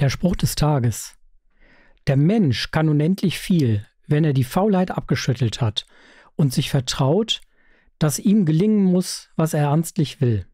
Der Spruch des Tages. Der Mensch kann unendlich viel, wenn er die Faulheit abgeschüttelt hat und sich vertraut, dass ihm gelingen muss, was er ernstlich will.